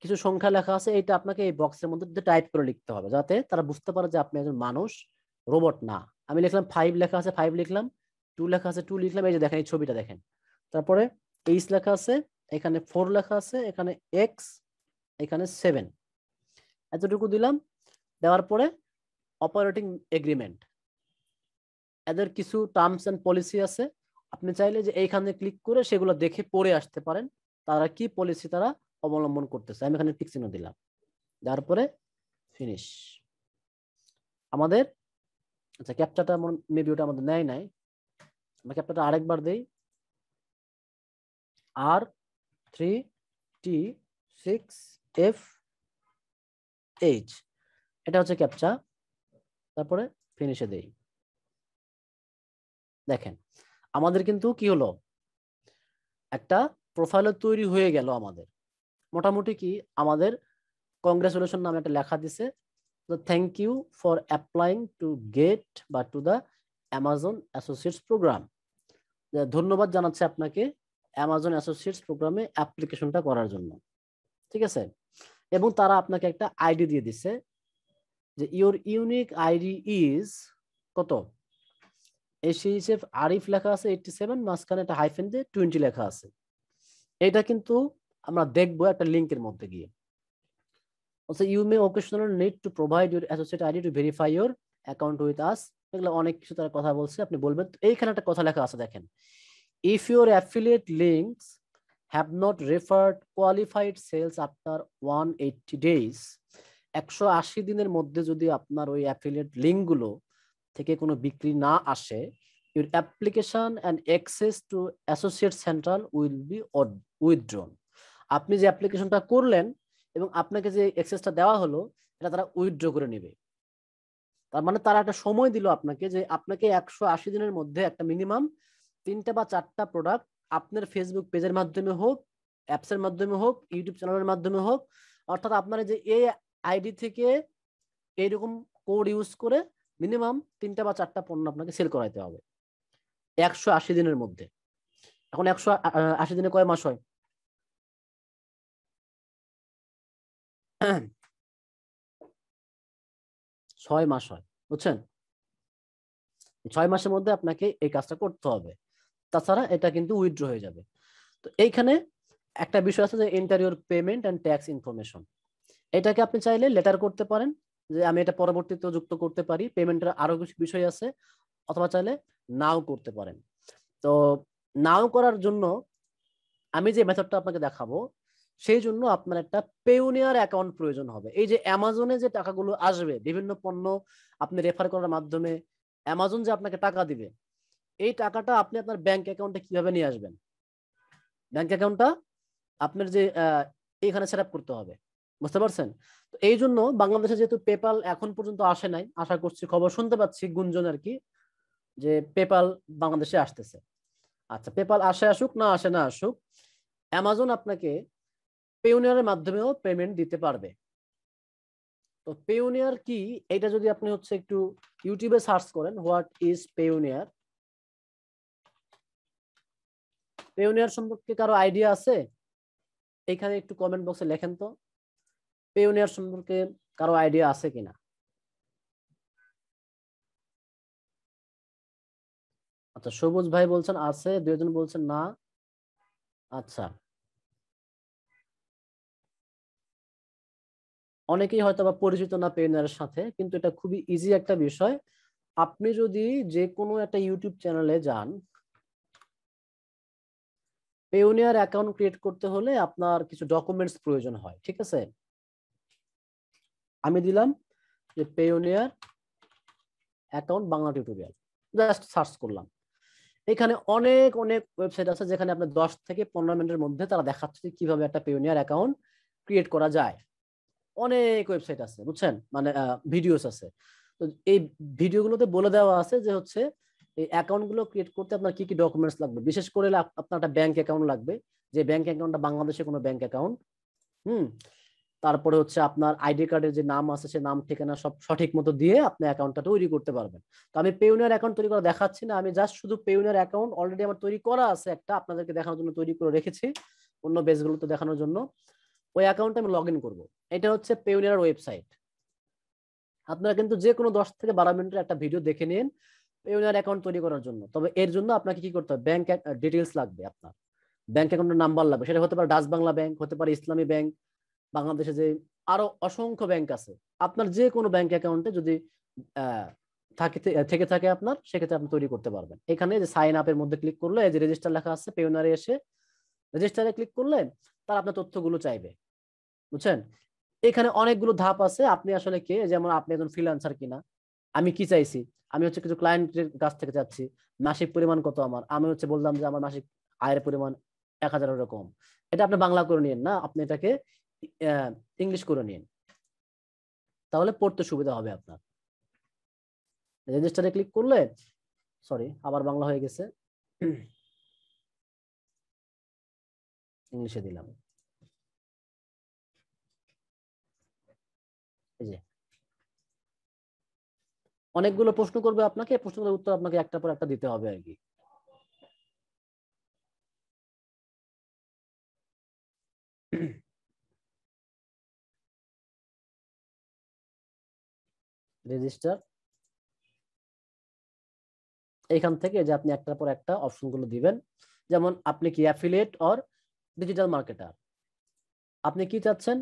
কিছু সংখ্যা লেখা আছে এইটা আপনাকে এই বক্সের মধ্যে টাইপ করে লিখতে হবে যাতে তারা বুঝতে পারে যে আপনি একজন মানুষ রোবট না আমি লিখলাম ফাইভ লেখা আছে ফাইভ লিখলাম টু লেখা আছে টু লিখলাম এই যে দেখেন এই ছবিটা দেখেন তারপরে এইস লেখা আছে এখানে ফোর লেখা আছে এখানে এক্স এখানে সেভেন এতটুকু দিলাম দেওয়ার পরে অপারেটিং এগ্রিমেন্ট এদের কিছু টার্মস অ্যান্ড পলিসি আছে আপনি চাইলে যে এইখানে ক্লিক করে সেগুলো দেখে পড়ে আসতে পারেন তারা কি পলিসি তারা অবলম্বন করতেছে আমি এখানে টিকচিহ্ন দিলাম দেওয়ার পরে ফিনিশ আমাদের আচ্ছা ক্যাপচাটা মেবি ওটা আমাদের নেয় নাই আমরা ক্যাপচারটা আরেকবার দেই আর three T six F H এটা হচ্ছে ক্যাপচা তারপরে ফিনিশে দেই দেখেন আমাদের কিন্তু কি হলো একটা প্রোফাইল তৈরি হয়ে গেল আমাদের মোটামুটি কি আমাদের কংগ্রেচুলেশন নামে একটা লেখা দিছে তো thank you for applying to get বা to the Amazon associates program ধন্যবাদ জানাচ্ছে আপনাকে অ্যামাজন অ্যাসোসিয়েটস প্রোগ্রামে অ্যাপ্লিকেশনটা করার জন্য ঠিক আছে এবং তারা আপনাকে একটা আইডি দিয়ে দিছে যে ইউর ইউনিক আইডি ইজ কত আরিফ লেখা আছে এইটটি সেভেন মাঝখানে একটা হাইফেন দিয়ে টোয়েন্টি লেখা আছে এটা কিন্তু আমরা দেখবো একটা লিঙ্কের মধ্যে গিয়ে এগুলো অনেক কিছু তারা কথা বলছে আপনি বলবেন এইখানে একটা কথা লেখা আছে দেখেন if your affiliate links have not referred qualified sales after 180 days 180 দিনের মধ্যে যদি আপনার ওই অ্যাফিলিয়েট লিঙ্কগুলো থেকে কোনো বিক্রি না আসে your application and access to associate central will be withdrawn আপনি যে অ্যাপ্লিকেশনটা করলেন এবং আপনাকে যে অ্যাক্সেসটা দেওয়া হলো এটা তারা উইথড্র করে নেবে তার মানে তারা একটা সময় দিল আপনাকে যে আপনাকে একশো আশি দিনের মধ্যে একটা মিনিমাম তিনটা বা চারটা প্রোডাক্ট আপনার ফেসবুক পেজের মাধ্যমে হোক অ্যাপসের মাধ্যমে হোক ইউটিউব চ্যানেলের মাধ্যমে হোক অর্থাৎ আপনার যে এই আইডি থেকে এইরকম কোড ইউজ করে মিনিমাম তিনটা বা চারটা পণ্য আপনাকে সেল করাইতে হবে একশো আশি দিনের মধ্যে এখন একশো আশি দিনে কয় মাস হয় ছয় মাস হয় বুঝছেন ছয় মাসের মধ্যে আপনাকে এই কাজটা করতে হবে তাছাড়া এটা কিন্তু উইথড্র হয়ে যাবে তো এইখানে একটা বিষয় আছে যে interior payment and tax information এটাকে আপনি চাইলে লেটার করতে পারেন যে আমি এটা পরবর্তীতে যুক্ত করতে পারি পেমেন্টের আরো কিছু বিষয় আছে অথবা চাইলে নাও করতে পারেন তো নাও করার জন্য আমি যে মেথডটা আপনাকে দেখাবো সেই জন্য আপনার একটা পেউনিয়ার অ্যাকাউন্ট প্রয়োজন হবে এই যে অ্যামাজনে যে টাকাগুলো আসবে বিভিন্ন পণ্য আপনি রেফার করার মাধ্যমে অ্যামাজন যে আপনাকে টাকা দিবে এই টাকাটা আপনি আপনার ব্যাংক অ্যাকাউন্টে কিভাবে নিয়ে আসবেন ব্যাংক অ্যাকাউন্টটা আপনার যে এখানে সেট করতে হবে বুঝতে পারছেন তো এই জন্য বাংলাদেশে যেহেতু পেপাল এখন পর্যন্ত আসে নাই আশা করছি খবর শুনতে পাচ্ছি গুঞ্জন আর কি যে পেপাল বাংলাদেশে আসতেছে আচ্ছা পেপাল আসে আসুক না আসে না আসুক অ্যামাজন আপনাকে পেউনিয়ারের মাধ্যমেও পেমেন্ট দিতে পারবে তো পেউনিয়ার কি এটা যদি আপনি হচ্ছে একটু ইউটিউবে সার্চ করেন হোয়াট ইজ পেউনিয়ার পেওনিয়ার সম্পর্কে কারো আইডিয়া আছে এখানে একটু কমেন্ট বক্সে লেখেন তো পেওনিয়ার সম্পর্কে কারো আইডিয়া আছে কিনা আচ্ছা সবুজ ভাই বলছেন আছে দুজন বলছেন না আচ্ছা অনেকেই হয়তো বা পরিচিত না পেওনিয়ারের সাথে কিন্তু এটা খুবই ইজি একটা বিষয় আপনি যদি যে কোনো একটা ইউটিউব চ্যানেলে যান পেওনিয়ার অ্যাকাউন্ট ক্রিয়েট করতে হলে আপনার কিছু ডকুমেন্টস প্রয়োজন হয় ঠিক আছে আমি দিলাম যে Payoneer account Bangla tutorial just search করলাম এখানে অনেক অনেক ওয়েবসাইট আছে যেখানে আপনার দশ থেকে পনেরো মিনিটের মধ্যে তারা দেখাচ্ছে কিভাবে একটা পেওনিয়ার অ্যাকাউন্ট ক্রিয়েট করা যায় অনেক ওয়েবসাইট আছে বুঝছেন মানে ভিডিওস আছে তো এই ভিডিওগুলোতে বলে দেওয়া আছে যে হচ্ছে এই অ্যাকাউন্টগুলো ক্রিয়েট করতে আপনার কি কি ডকুমেন্টস লাগবে বিশেষ করে আপনার একটা ব্যাংক অ্যাকাউন্ট লাগবে যে ব্যাংক অ্যাকাউন্টটা বাংলাদেশে কোনো ব্যাংক অ্যাকাউন্ট হুম তারপরে হচ্ছে আপনার আইডি কার্ডের যে নাম আছে সে নাম ঠিকানা সব সঠিক মতো দিয়ে আপনি অ্যাকাউন্টটা তৈরি করতে পারবেন তো আমি পেউনিয়ার অ্যাকাউন্ট তৈরি করা দেখাচ্ছি না আমি জাস্ট শুধু পেউনিয়ার অ্যাকাউন্ট অলরেডি আমার তৈরি করা আছে একটা আপনাদেরকে দেখানোর জন্য তৈরি করে রেখেছি অন্য বেসগুলোতে দেখানোর জন্য ওই অ্যাকাউন্টে আমি লগ ইন করবো এটা হচ্ছে পেউনিয়ার ওয়েবসাইট আপনারা কিন্তু যে কোনো দশ থেকে বারো মিনিটের একটা ভিডিও দেখে নিন ইউনিয়ন অ্যাকাউন্ট তৈরি করার জন্য তবে এর জন্য আপনাকে কি করতে হবে ব্যাংক ডিটেলস লাগবে আপনার ব্যাংক অ্যাকাউন্টের নাম্বার লাগবে সেটা হতে পারে ডাচ বাংলা ব্যাংক হতে পারে ইসলামী ব্যাংক বাংলাদেশে যে আরো অসংখ্য ব্যাংক আছে আপনার যে কোনো ব্যাংক অ্যাকাউন্টে যদি থেকে থাকে আপনার সেক্ষেত্রে আপনি তৈরি করতে পারবেন এখানে যে সাইন আপের মধ্যে ক্লিক করলে যে রেজিস্টার লেখা আছে পেউনারে এসে রেজিস্টারে ক্লিক করলে তার আপনার তথ্যগুলো চাইবে বুঝছেন এখানে অনেকগুলো ধাপ আছে আপনি আসলে কে যেমন আপনি একজন ফ্রিলান্সার কিনা আমি কি চাইছি আমি হচ্ছে কিছু ক্লায়েন্টের কাছ থেকে যাচ্ছি মাসিক পরিমাণ কত আমার আমি হচ্ছে বললাম যে আমার মাসিক আয়ের পরিমাণ এক হাজার এরকম এটা আপনি বাংলা করে নিন না আপনি এটাকে ইংলিশ করে নিন তাহলে পড়তে সুবিধা হবে আপনার রেজিস্টারে ক্লিক করলে সরি আবার বাংলা হয়ে গেছে ইংলিশে দিলাম অনেকগুলো প্রশ্ন করবে আপনাকে প্রশ্নগুলোর উত্তর আপনাকে একটা পর একটা দিতে হবে আর কি রেজিস্টার এইখান থেকে যে আপনি একটার পর একটা অপশন গুলো দিবেন যেমন আপনি কি অ্যাফিলিয়েট অর ডিজিটাল মার্কেটার আপনি কি চাচ্ছেন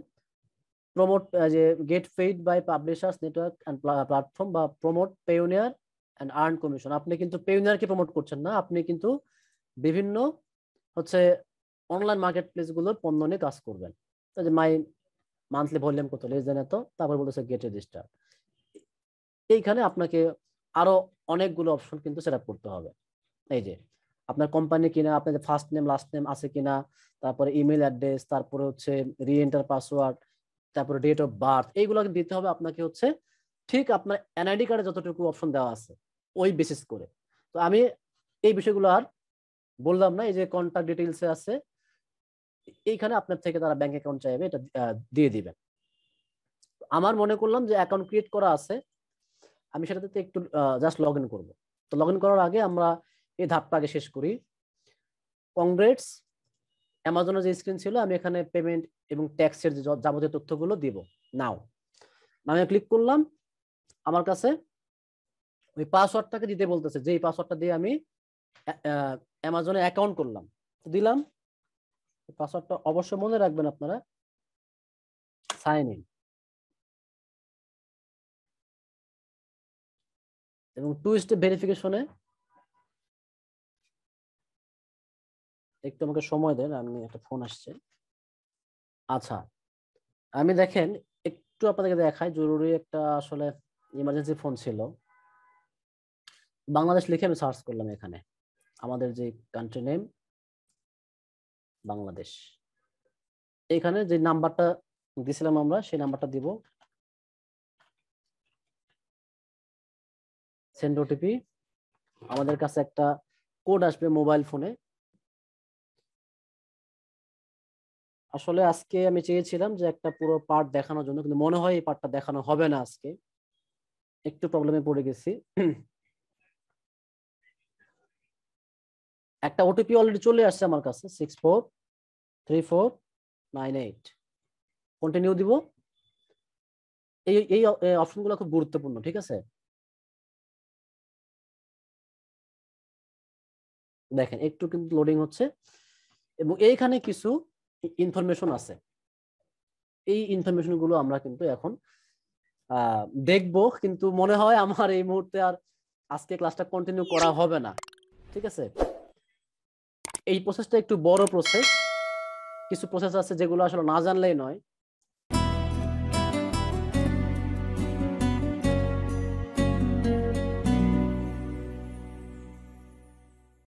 প্রমোট uh, যে get paid by publishers network and platform বা promote Payoneer and earn commission আপনি কিন্তু পেউনিয়ারকে প্রমোট করছেন না আপনি কিন্তু বিভিন্ন হচ্ছে অনলাইন মার্কেট প্লেসগুলোর পণ্য নিয়ে কাজ করবেন যে মাই মান্থলি ভলিউম কত লেস দেন এত তারপর বলেছে গেট রেজিস্টার এইখানে আপনাকে আরো অনেকগুলো অপশন কিন্তু সেট করতে হবে এই যে আপনার কোম্পানি কিনা আপনার ফার্স্ট নেম লাস্ট নেম আছে কিনা তারপরে ইমেল অ্যাড্রেস তারপরে হচ্ছে রি এন্টার পাসওয়ার্ড তারপরে ডেট অফ বার্থ এইগুলো দিতে হবে আপনাকে হচ্ছে ঠিক আপনার এনআইডি কার্ডে যতটুকু অপশন দেওয়া আছে ওই বেসিস করে তো আমি এই বিষয়গুলো আর বললাম না এই যে কন্ট্যাক্ট ডিটেলসে আছে এইখানে আপনার থেকে তারা ব্যাংক অ্যাকাউন্ট চাইবে এটা দিয়ে দিবেন আমার মনে করলাম যে অ্যাকাউন্ট ক্রিয়েট করা আছে আমি সেটাতে একটু জাস্ট লগ ইন করবো তো লগ ইন করার আগে আমরা এই ধাপটা আগে শেষ করি কংগ্রেটস অ্যামাজনের যে স্ক্রিন ছিল আমি এখানে পেমেন্ট এবং ট্যাক্সের যে যাবতীয় তথ্যগুলো দিব নাও আমি ক্লিক করলাম আমার কাছে ওই পাসওয়ার্ডটাকে দিতে বলতেছে যে এই পাসওয়ার্ডটা দিয়ে আমি অ্যামাজনে অ্যাকাউন্ট করলাম দিলাম পাসওয়ার্ডটা অবশ্যই মনে রাখবেন আপনারা সাইন ইন এবং টু স্টেপ ভেরিফিকেশনে একটু আমাকে সময় দেন আমি একটা ফোন আসছে আচ্ছা আমি দেখেন একটু আপনাদেরকে দেখাই জরুরি একটা আসলে ইমার্জেন্সি ফোন ছিল বাংলাদেশ লিখে আমি সার্চ করলাম এখানে আমাদের যে কান্ট্রি নেম বাংলাদেশ এখানে যে নাম্বারটা দিছিলাম আমরা সেই নাম্বারটা দিব সেন্ড ওটিপি আমাদের কাছে একটা কোড আসবে মোবাইল ফোনে আসলে আজকে আমি চেয়েছিলাম যে একটা পুরো পার্ট দেখানোর জন্য কিন্তু মনে হয় এই পার্টটা দেখানো হবে না আজকে একটু প্রবলেমে পড়ে গেছি একটা ওটিপি অলরেডি চলে আসছে আমার কাছে six four three four nine eight continue দিব এই এই অপশনগুলো খুব গুরুত্বপূর্ণ ঠিক আছে দেখেন একটু কিন্তু লোডিং হচ্ছে এবং এইখানে কিছু ইনফরমেশন আছে এই ইনফরমেশন গুলো আমরা কিন্তু এখন দেখব কিন্তু মনে হয় আমার এই মুহূর্তে আর আজকে ক্লাসটা কন্টিনিউ করা হবে না ঠিক আছে এই প্রসেসটা একটু বড় প্রসেস কিছু প্রসেস আছে যেগুলো আসলে না জানলেই নয়